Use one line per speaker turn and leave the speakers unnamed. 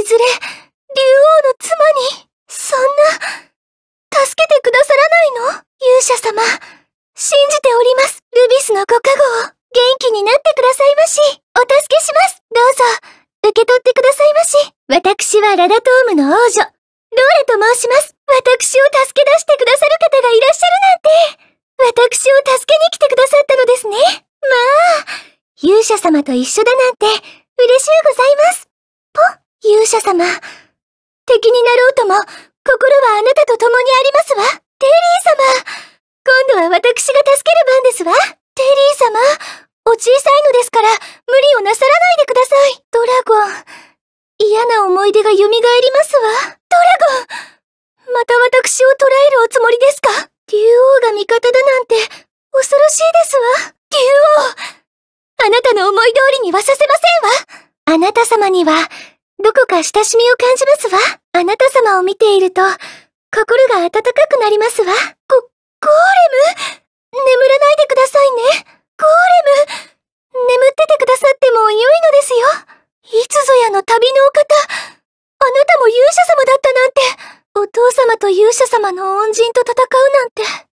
いずれ、竜王の妻に、そんな、助けてくださらないの勇者様、信じております。ルビスのご加護を元気になってくださいまし。お助けします。どうぞ、受け取ってくださいまし。私はラダトームの王女、ローラと申します。私を助け出してくださる方がいらっしゃるなんて、私を助けに来てくださったのですね。まあ、勇者様と一緒だなんて、嬉しゅうございます。ぽ者様。敵になろうとも、心はあなたと共にありますわ。テリー様。今度は私が助ける番ですわ。テリー様、お小さいのですから、無理をなさらないでください。ドラゴン、嫌な思い出が蘇りますわ。ドラゴンまた私を捕らえるおつもりですか竜王が味方だなんて、恐ろしいですわ。竜王あなたの思い通りにはさせませんわあなた様には、どこか親しみを感じますわ。あなた様を見ていると、心が温かくなりますわ。ゴ、ゴーレム眠らないでくださいね。ゴーレム眠っててくださっても良いのですよ。いつぞやの旅のお方、あなたも勇者様だったなんて。お父様と勇者様の恩人と戦うなんて。